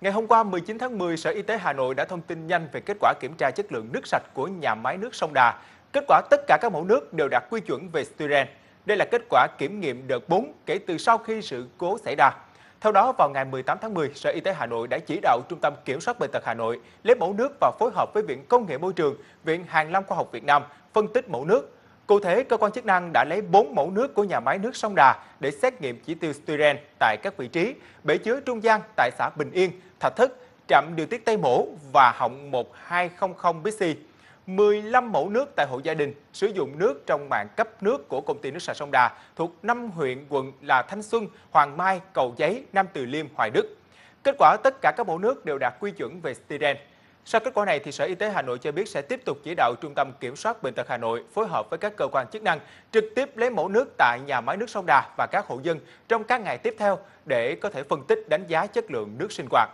Ngày hôm qua 19 tháng 10, Sở Y tế Hà Nội đã thông tin nhanh về kết quả kiểm tra chất lượng nước sạch của nhà máy nước sông Đà. Kết quả tất cả các mẫu nước đều đạt quy chuẩn về styren. Đây là kết quả kiểm nghiệm đợt 4 kể từ sau khi sự cố xảy ra. Theo đó, vào ngày 18 tháng 10, Sở Y tế Hà Nội đã chỉ đạo Trung tâm Kiểm soát Bệnh tật Hà Nội lấy mẫu nước và phối hợp với Viện Công nghệ Môi trường, Viện Hàn Lâm Khoa học Việt Nam phân tích mẫu nước Cụ thể, cơ quan chức năng đã lấy 4 mẫu nước của nhà máy nước sông Đà để xét nghiệm chỉ tiêu styren tại các vị trí bể chứa trung gian tại xã Bình Yên, Thạch Thất, trạm điều tiết Tây Mỗ và họng 1200 BC. 15 mẫu nước tại hộ gia đình sử dụng nước trong mạng cấp nước của công ty nước sạch sông Đà thuộc 5 huyện quận là Thanh Xuân, Hoàng Mai, Cầu Giấy, Nam Từ Liêm, Hoài Đức. Kết quả tất cả các mẫu nước đều đạt quy chuẩn về styren. Sau kết quả này, thì Sở Y tế Hà Nội cho biết sẽ tiếp tục chỉ đạo Trung tâm Kiểm soát Bệnh tật Hà Nội phối hợp với các cơ quan chức năng trực tiếp lấy mẫu nước tại nhà máy nước sông Đà và các hộ dân trong các ngày tiếp theo để có thể phân tích đánh giá chất lượng nước sinh hoạt.